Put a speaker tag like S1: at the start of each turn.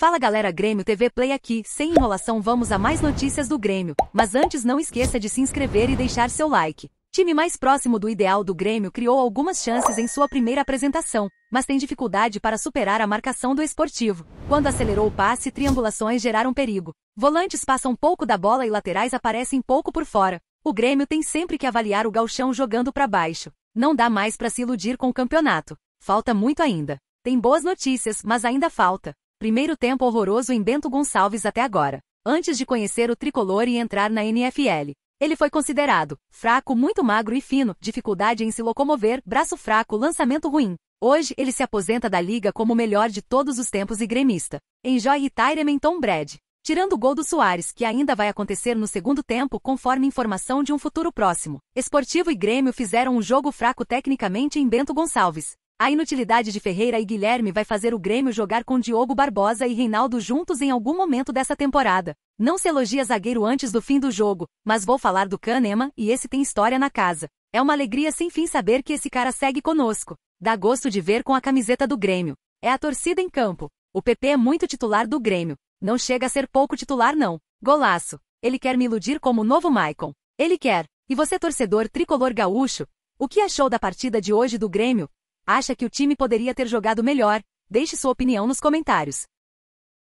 S1: Fala galera Grêmio TV Play aqui, sem enrolação vamos a mais notícias do Grêmio, mas antes não esqueça de se inscrever e deixar seu like. Time mais próximo do ideal do Grêmio criou algumas chances em sua primeira apresentação, mas tem dificuldade para superar a marcação do esportivo. Quando acelerou o passe, triangulações geraram perigo. Volantes passam pouco da bola e laterais aparecem pouco por fora. O Grêmio tem sempre que avaliar o galchão jogando para baixo. Não dá mais para se iludir com o campeonato. Falta muito ainda. Tem boas notícias, mas ainda falta. Primeiro tempo horroroso em Bento Gonçalves até agora. Antes de conhecer o tricolor e entrar na NFL, ele foi considerado fraco, muito magro e fino, dificuldade em se locomover, braço fraco, lançamento ruim. Hoje ele se aposenta da liga como o melhor de todos os tempos e gremista. Enjoy retirement Tom Brady. Tirando o gol do Soares, que ainda vai acontecer no segundo tempo, conforme informação de um futuro próximo. Esportivo e Grêmio fizeram um jogo fraco tecnicamente em Bento Gonçalves. A inutilidade de Ferreira e Guilherme vai fazer o Grêmio jogar com Diogo Barbosa e Reinaldo juntos em algum momento dessa temporada. Não se elogia zagueiro antes do fim do jogo, mas vou falar do Kahneman e esse tem história na casa. É uma alegria sem fim saber que esse cara segue conosco. Dá gosto de ver com a camiseta do Grêmio. É a torcida em campo. O PP é muito titular do Grêmio. Não chega a ser pouco titular não. Golaço. Ele quer me iludir como o novo Maicon. Ele quer. E você torcedor tricolor gaúcho, o que achou da partida de hoje do Grêmio? Acha que o time poderia ter jogado melhor? Deixe sua opinião nos comentários.